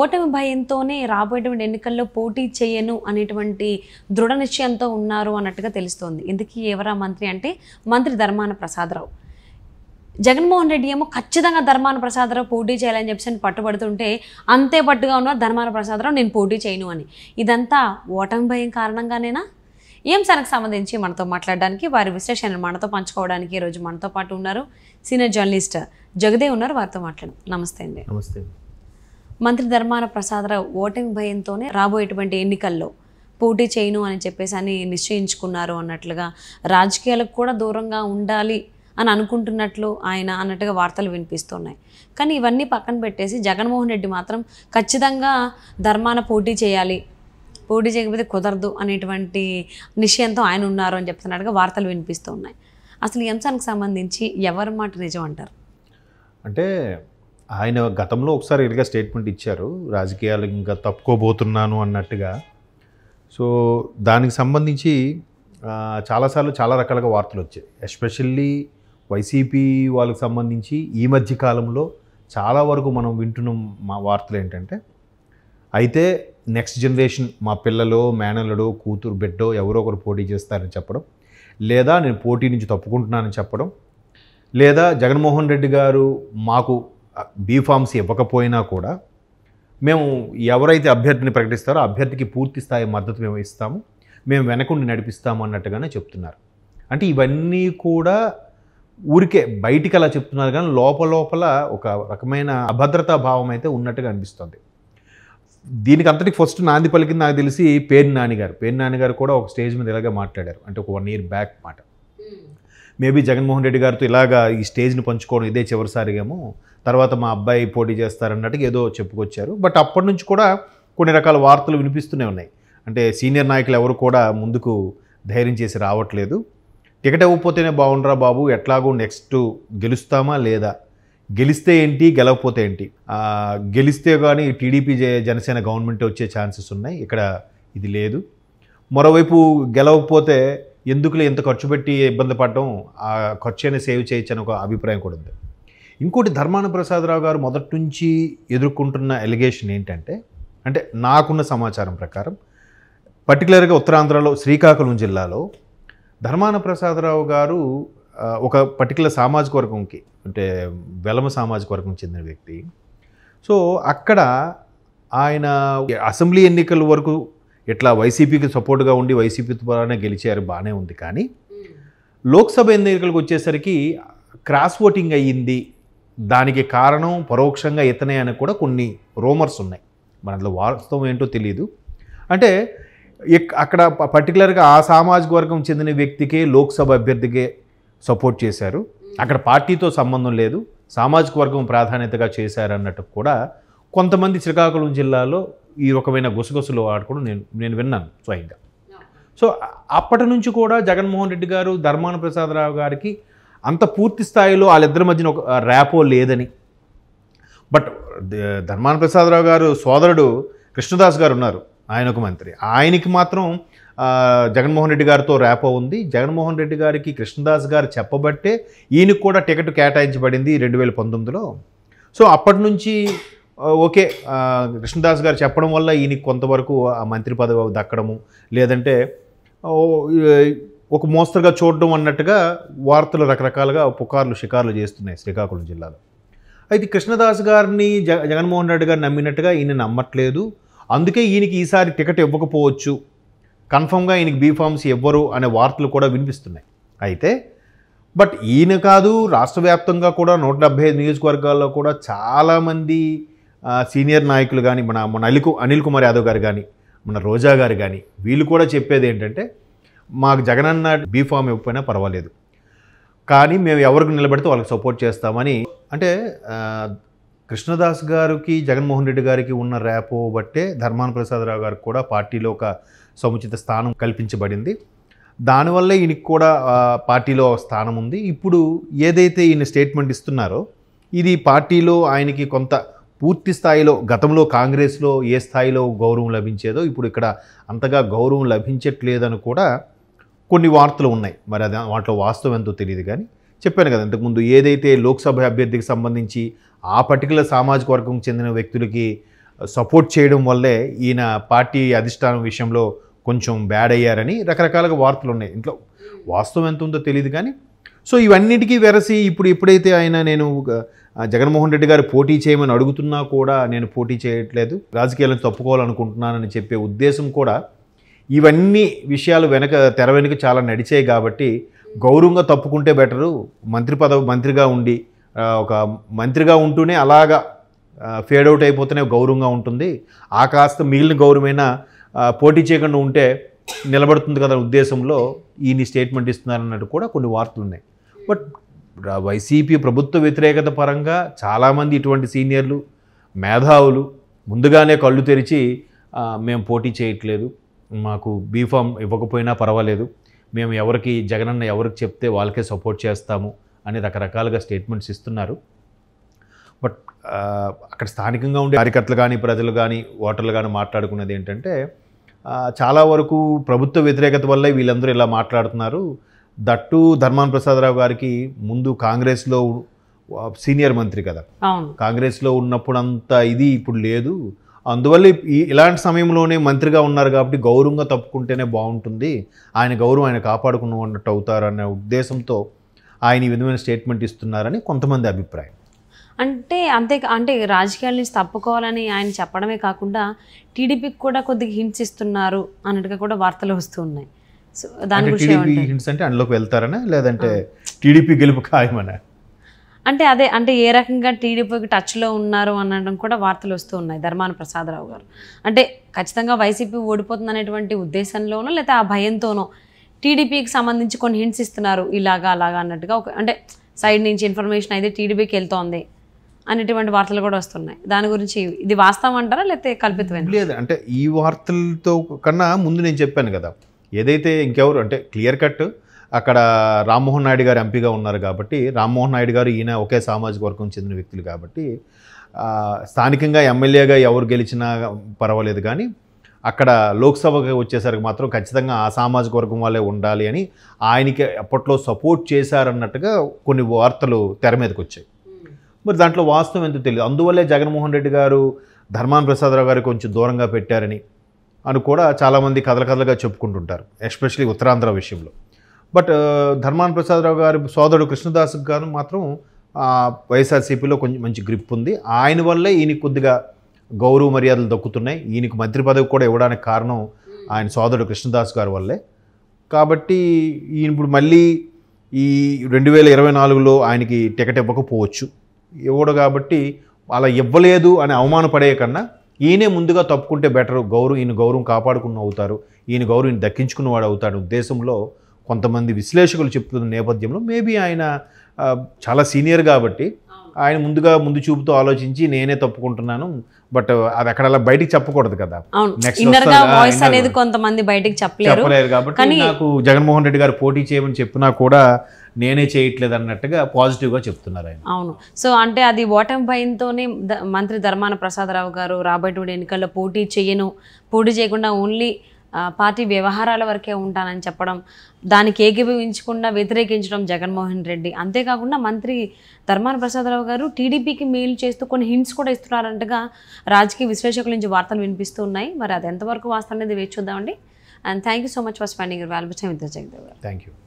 ఓటమి భయంతోనే రాబోయేటువంటి ఎన్నికల్లో పోటీ చేయను అనేటువంటి దృఢ నిశ్చయంతో ఉన్నారు అన్నట్టుగా తెలుస్తోంది ఇందుకీ ఎవరా మంత్రి అంటే మంత్రి ధర్మాన ప్రసాదరావు జగన్మోహన్ రెడ్డి ఏమో ఖచ్చితంగా ధర్మాన ప్రసాదరావు పోటీ చేయాలని చెప్పేసి పట్టుబడుతుంటే అంతే పట్టుగా ఉన్న ధర్మాన ప్రసాదరావు నేను పోటీ చేయను అని ఇదంతా ఓటమి భయం కారణంగానేనా ఏం ఏంసానికి సంబంధించి మనతో మాట్లాడడానికి వారి విశ్లేషణ మనతో పంచుకోవడానికి ఈరోజు మనతో పాటు ఉన్నారు సీనియర్ జర్నలిస్ట్ జగదే ఉన్నారు వారితో మాట్లాడు నమస్తే అండి నమస్తే మంత్రి ధర్మాన ప్రసాదరావు ఓటింగ్ భయంతోనే రాబోయేటువంటి ఎన్నికల్లో పోటీ చేయను అని చెప్పేసి అని నిశ్చయించుకున్నారు అన్నట్లుగా రాజకీయాలకు కూడా దూరంగా ఉండాలి అని అనుకుంటున్నట్లు ఆయన అన్నట్టుగా వార్తలు వినిపిస్తున్నాయి కానీ ఇవన్నీ పక్కన పెట్టేసి జగన్మోహన్ రెడ్డి మాత్రం ఖచ్చితంగా ధర్మాన పోటీ చేయాలి పోటీ చేయకపోతే కుదరదు అనేటువంటి నిశ్చయంతో ఆయన ఉన్నారు అని చెప్తున్నట్టుగా వార్తలు వినిపిస్తున్నాయి అసలు ఈ అంశానికి సంబంధించి ఎవరి మాట నిజం అంటారు అంటే ఆయన గతంలో ఒకసారి ఇలాగ స్టేట్మెంట్ ఇచ్చారు రాజకీయాలు ఇంకా తప్పుకోబోతున్నాను అన్నట్టుగా సో దానికి సంబంధించి చాలాసార్లు చాలా రకాలుగా వార్తలు వచ్చాయి ఎస్పెషల్లీ వైసీపీ వాళ్ళకి సంబంధించి ఈ మధ్య కాలంలో చాలా వరకు మనం వింటున్న మా వార్తలు ఏంటంటే అయితే నెక్స్ట్ జనరేషన్ మా పిల్లలు మేనల్లుడు కూతురు బిడ్డో ఎవరో ఒకరు పోటీ చేస్తారని చెప్పడం లేదా నేను పోటీ నుంచి తప్పుకుంటున్నానని చెప్పడం లేదా జగన్మోహన్ రెడ్డి గారు మాకు బీ ఇవ్వకపోయినా కూడా మేము ఎవరైతే అభ్యర్థిని ప్రకటిస్తారో అభ్యర్థికి పూర్తి స్థాయి మద్దతు మేము ఇస్తాము మేము వెనకుండి నడిపిస్తాము అన్నట్టుగానే చెప్తున్నారు అంటే ఇవన్నీ కూడా ఊరికే బయటికి అలా చెప్తున్నారు కానీ లోపల లోపల ఒక రకమైన అభద్రతా భావం అయితే ఉన్నట్టుగా అనిపిస్తుంది దీనికి అంతటి ఫస్ట్ నాంది పలికింది నాకు తెలిసి పేరు నాన్నగారు పేరు నాన్నగారు కూడా ఒక స్టేజ్ మీద ఇలాగే మాట్లాడారు అంటే ఒక వన్ ఇయర్ బ్యాక్ మాట మేబీ జగన్మోహన్ రెడ్డి గారితో ఇలాగా ఈ స్టేజ్ని పంచుకోవడం ఇదే చివరిసారిగాము తర్వాత మా అబ్బాయి పోటీ చేస్తారన్నట్టుగా ఏదో చెప్పుకొచ్చారు బట్ అప్పటి నుంచి కూడా కొన్ని రకాల వార్తలు వినిపిస్తూనే ఉన్నాయి అంటే సీనియర్ నాయకులు ఎవరు కూడా ముందుకు ధైర్యం చేసి రావట్లేదు టికెట్ ఇవ్వకపోతేనే బాగుండరా బాబు ఎట్లాగో నెక్స్ట్ గెలుస్తామా లేదా గెలిస్తే ఏంటి గెలవకపోతే ఏంటి గెలిస్తే కానీ టీడీపీ జనసేన గవర్నమెంట్ వచ్చే ఛాన్సెస్ ఉన్నాయి ఇక్కడ ఇది లేదు మరోవైపు గెలవకపోతే ఎందుకులే ఎంత ఖర్చు పెట్టి ఇబ్బంది పడటం ఆ ఖర్చు అయినా సేవ్ చేయొచ్చు అని ఒక అభిప్రాయం కూడా ఉంది ఇంకోటి ధర్మాన ప్రసాదరావు గారు మొదటి నుంచి ఎదుర్కొంటున్న ఎలిగేషన్ ఏంటంటే అంటే నాకున్న సమాచారం ప్రకారం పర్టికులర్గా ఉత్తరాంధ్రలో శ్రీకాకుళం జిల్లాలో ధర్మాన ప్రసాదరావు గారు ఒక పర్టికులర్ సామాజిక వర్గంకి అంటే వెలమ సామాజిక వర్గం చెందిన వ్యక్తి సో అక్కడ ఆయన అసెంబ్లీ ఎన్నికల వరకు ఇట్లా వైసీపీకి సపోర్ట్గా ఉండి వైసీపీ ద్వారానే గెలిచారు బాగానే ఉంది కానీ లోక్సభ ఎన్నికలకు వచ్చేసరికి క్రాస్ ఓటింగ్ అయ్యింది దానికి కారణం పరోక్షంగా ఇతనే అని కూడా కొన్ని రూమర్స్ ఉన్నాయి మన అందులో వాస్తవం ఏంటో తెలియదు అంటే అక్కడ పర్టికులర్గా ఆ సామాజిక వర్గం చెందిన వ్యక్తికే లోక్సభ అభ్యర్థికే సపోర్ట్ చేశారు అక్కడ పార్టీతో సంబంధం లేదు సామాజిక వర్గం ప్రాధాన్యతగా చేశారన్నట్టు కూడా కొంతమంది శ్రీకాకుళం జిల్లాలో ఈ రకమైన గుసగుసలు ఆడుకోవడం నేను నేను విన్నాను స్వయంగా సో అప్పటి నుంచి కూడా జగన్మోహన్ రెడ్డి గారు ధర్మాన ప్రసాదరావు గారికి అంత పూర్తి స్థాయిలో వాళ్ళిద్దరి మధ్యన ఒక ర్యాపో లేదని బట్ ధర్మాన ప్రసాదరావు గారు సోదరుడు కృష్ణదాస్ గారు ఉన్నారు ఆయన ఒక మంత్రి ఆయనకి మాత్రం జగన్మోహన్ రెడ్డి గారితో ర్యాపో ఉంది జగన్మోహన్ రెడ్డి గారికి కృష్ణదాస్ గారు చెప్పబట్టే ఈయనకు కూడా టికెట్ కేటాయించబడింది రెండు వేల పంతొమ్మిదిలో సో అప్పటి నుంచి ఓకే కృష్ణదాస్ గారు చెప్పడం వల్ల ఈయనకి కొంతవరకు ఆ మంత్రి పదవి దక్కడము లేదంటే ఒక మోస్తరుగా చూడడం అన్నట్టుగా వార్తలు రకరకాలుగా పుకార్లు షికార్లు చేస్తున్నాయి శ్రీకాకుళం జిల్లాలో అయితే కృష్ణదాస్ గారిని జ జగన్మోహన్ రెడ్డి గారు నమ్మినట్టుగా ఈయన నమ్మట్లేదు అందుకే ఈయనకి ఈసారి టికెట్ ఇవ్వకపోవచ్చు కన్ఫామ్గా ఈయనకి బీఫామ్స్ ఇవ్వరు అనే వార్తలు కూడా వినిపిస్తున్నాయి అయితే బట్ ఈయన కాదు రాష్ట్ర వ్యాప్తంగా కూడా నూట డెబ్బై ఐదు నియోజకవర్గాల్లో కూడా చాలామంది సీనియర్ నాయకులు కానీ మన మన అలికు అనిల్ కుమార్ యాదవ్ గారు కానీ మన రోజా గారు కానీ వీళ్ళు కూడా చెప్పేది ఏంటంటే మాకు జగనన్న బీఫామ్ ఇవ్వకపోయినా పర్వాలేదు కానీ మేము ఎవరికి నిలబెడితే వాళ్ళకి సపోర్ట్ చేస్తామని అంటే కృష్ణదాస్ గారికి జగన్మోహన్ రెడ్డి గారికి ఉన్న ర్యాపో బట్టే ధర్మాన ప్రసాదరావు గారికి కూడా పార్టీలో ఒక సముచిత స్థానం కల్పించబడింది దానివల్ల ఈయనకి కూడా పార్టీలో స్థానం ఉంది ఇప్పుడు ఏదైతే ఈయన స్టేట్మెంట్ ఇస్తున్నారో ఇది పార్టీలో ఆయనకి కొంత పూర్తి స్థాయిలో గతంలో కాంగ్రెస్లో ఏ స్థాయిలో గౌరవం లభించేదో ఇప్పుడు ఇక్కడ అంతగా గౌరవం లభించట్లేదని కూడా కొన్ని వార్తలు ఉన్నాయి మరి అది వాటిలో వాస్తవం ఎంతో తెలియదు కానీ చెప్పాను కదా ఇంతకుముందు ఏదైతే లోక్సభ అభ్యర్థికి సంబంధించి ఆ పర్టికులర్ సామాజిక వర్గం చెందిన వ్యక్తులకి సపోర్ట్ చేయడం వల్లే ఈయన పార్టీ అధిష్టానం విషయంలో కొంచెం బ్యాడ్ అయ్యారని రకరకాలుగా వార్తలు ఉన్నాయి ఇంట్లో వాస్తవం ఎంత ఉందో తెలియదు కానీ సో ఇవన్నిటికీ వెరసి ఇప్పుడు ఎప్పుడైతే ఆయన నేను జగన్మోహన్ రెడ్డి గారు పోటీ చేయమని అడుగుతున్నా కూడా నేను పోటీ చేయట్లేదు రాజకీయాలను తప్పుకోవాలనుకుంటున్నానని చెప్పే ఉద్దేశం కూడా ఇవన్నీ విషయాలు వెనక తెర వెనుక చాలా నడిచాయి కాబట్టి గౌరవంగా తప్పుకుంటే బెటరు మంత్రి పదవి మంత్రిగా ఉండి ఒక మంత్రిగా ఉంటూనే అలాగా ఫేడ్ అవుట్ అయిపోతేనే గౌరవంగా ఉంటుంది ఆ కాస్త మిగిలిన గౌరవమైన పోటీ చేయకుండా ఉంటే నిలబడుతుంది కదా ఉద్దేశంలో ఈయన స్టేట్మెంట్ ఇస్తున్నారన్నట్టు కూడా కొన్ని వార్తలు ఉన్నాయి బట్ వైసీపీ ప్రభుత్వ వ్యతిరేకత పరంగా చాలామంది ఇటువంటి సీనియర్లు మేధావులు ముందుగానే కళ్ళు తెరిచి మేము పోటీ చేయట్లేదు మాకు బీఫామ్ ఇవ్వకపోయినా పర్వాలేదు మేము ఎవరికి జగనన్న ఎవరికి చెప్తే వాళ్ళకే సపోర్ట్ చేస్తాము అని రకరకాలుగా స్టేట్మెంట్స్ ఇస్తున్నారు బట్ అక్కడ స్థానికంగా ఉండే కార్యకర్తలు కానీ ప్రజలు కానీ ఓటర్లు కానీ మాట్లాడుకున్నది ఏంటంటే చాలా వరకు ప్రభుత్వ వ్యతిరేకత వల్లే వీళ్ళందరూ ఇలా మాట్లాడుతున్నారు దట్టు ధర్మాన్ ప్రసాదరావు గారికి ముందు కాంగ్రెస్లో సీనియర్ మంత్రి కదా కాంగ్రెస్లో ఉన్నప్పుడు అంత ఇది ఇప్పుడు లేదు అందువల్ల ఇలాంటి సమయంలోనే మంత్రిగా ఉన్నారు కాబట్టి గౌరవంగా తప్పుకుంటేనే బాగుంటుంది ఆయన గౌరవం ఆయన కాపాడుకున్న ఉన్నట్టు అవుతారనే ఉద్దేశంతో ఆయన ఈ విధమైన స్టేట్మెంట్ ఇస్తున్నారని కొంతమంది అభిప్రాయం అంటే అంతే అంటే రాజకీయాల నుంచి తప్పుకోవాలని ఆయన చెప్పడమే కాకుండా టీడీపీకి కూడా కొద్దిగా హింట్స్ ఇస్తున్నారు అన్నట్టుగా కూడా వార్తలు వస్తూ ఉన్నాయి దాని గురించి అంటే అందులోకి లేదంటే టీడీపీ గెలుపు అంటే అదే అంటే ఏ రకంగా టీడీపీకి టచ్లో ఉన్నారు అనడం కూడా వార్తలు వస్తూ ఉన్నాయి ధర్మాన ప్రసాదరావు గారు అంటే ఖచ్చితంగా వైసీపీ ఓడిపోతుంది అనేటువంటి ఉద్దేశంలోనో లేకపోతే ఆ భయంతోనో టీడీపీకి సంబంధించి కొన్ని హింట్స్ ఇస్తున్నారు ఇలాగా అలాగా అన్నట్టుగా ఒక అంటే సైడ్ నుంచి ఇన్ఫర్మేషన్ అయితే టీడీపీకి వెళ్తోంది అనేటువంటి వార్తలు కూడా వస్తున్నాయి దాని గురించి ఇది వాస్తవం అంటారా లేకపోతే కల్పితమైన లేదు అంటే ఈ వార్తలతో కన్నా ముందు నేను చెప్పాను కదా ఏదైతే ఇంకెవరు అంటే క్లియర్ కట్ అక్కడ రామ్మోహన్ నాయుడు గారు ఎంపీగా ఉన్నారు కాబట్టి రామ్మోహన్ నాయుడు గారు ఈయన ఒకే సామాజిక వర్గం చెందిన వ్యక్తులు కాబట్టి స్థానికంగా ఎమ్మెల్యేగా ఎవరు గెలిచినా పర్వాలేదు కానీ అక్కడ లోక్సభకి వచ్చేసరికి మాత్రం ఖచ్చితంగా ఆ సామాజిక వర్గం వాళ్ళే ఉండాలి అని ఆయనకి అప్పట్లో సపోర్ట్ చేశారన్నట్టుగా కొన్ని వార్తలు తెర మీదకి వచ్చాయి మరి దాంట్లో వాస్తవం ఎంత తెలియదు అందువల్లే జగన్మోహన్ రెడ్డి గారు ధర్మాన్ ప్రసాదరావు గారు కొంచెం దూరంగా పెట్టారని అని కూడా చాలామంది కథల కథలుగా చెప్పుకుంటుంటారు ఎస్పెషలీ ఉత్తరాంధ్ర విషయంలో బట్ ధర్మాన్ ప్రసాదరావు గారి సోదరుడు కృష్ణదాస్ గారు మాత్రం వైఎస్ఆర్సీపీలో కొంచెం మంచి గ్రిప్ ఉంది ఆయన వల్లే ఈయనకి కొద్దిగా గౌరవ మర్యాదలు దక్కుతున్నాయి ఈయనకు మంత్రి పదవి కూడా ఇవ్వడానికి కారణం ఆయన సోదరుడు కృష్ణదాస్ గారి వల్లే కాబట్టి ఈయన ఇప్పుడు మళ్ళీ ఈ రెండు వేల ఇరవై నాలుగులో ఆయనకి టికెట్ ఇవ్వకపోవచ్చు ఇవ్వడు కాబట్టి అలా ఇవ్వలేదు అని అవమానపడే కన్నా ఈయనే ముందుగా తప్పుకుంటే బెటర్ గౌరవం ఈయన గౌరవం కాపాడుకున్న అవుతారు ఈయన గౌరవం దక్కించుకున్నవాడు అవుతాడు ఉద్దేశంలో కొంతమంది విశ్లేషకులు చెప్తున్న నేపథ్యంలో మేబీ ఆయన చాలా సీనియర్ కాబట్టి ఆయన ముందుగా ముందు చూపుతో ఆలోచించి నేనే తప్పుకుంటున్నాను బట్ అది అక్కడ అలా బయటికి చెప్పకూడదు కదా వాయిస్ అనేది కొంతమంది బయటికి చెప్పలేరు కాబట్టి నాకు జగన్మోహన్ రెడ్డి గారు పోటీ చేయమని చెప్పినా కూడా నేనే చేయట్లేదు అన్నట్టుగా పాజిటివ్ గా చెప్తున్నారు ఆయన అవును సో అంటే అది ఓటమి భయంతోనే మంత్రి ధర్మాన ప్రసాదరావు గారు రాబోయే ఎన్నికల్లో పోటీ చేయను పోటీ చేయకుండా ఓన్లీ పార్టీ వ్యవహారాల వరకే ఉంటానని చెప్పడం దానికి ఏకీభవించకుండా వ్యతిరేకించడం జగన్మోహన్ రెడ్డి అంతేకాకుండా మంత్రి ధర్మాన ప్రసాదరావు గారు టీడీపీకి మెయిల్ చేస్తూ కొన్ని హింట్స్ కూడా ఇస్తున్నారంటగా రాజకీయ విశ్లేషకుల నుంచి వార్తలు వినిపిస్తూ ఉన్నాయి మరి అది ఎంతవరకు వాస్తవం అనేది వేచి చూద్దామండి and thank you so much for spending వాల్బుచం with Jagadev garu thank you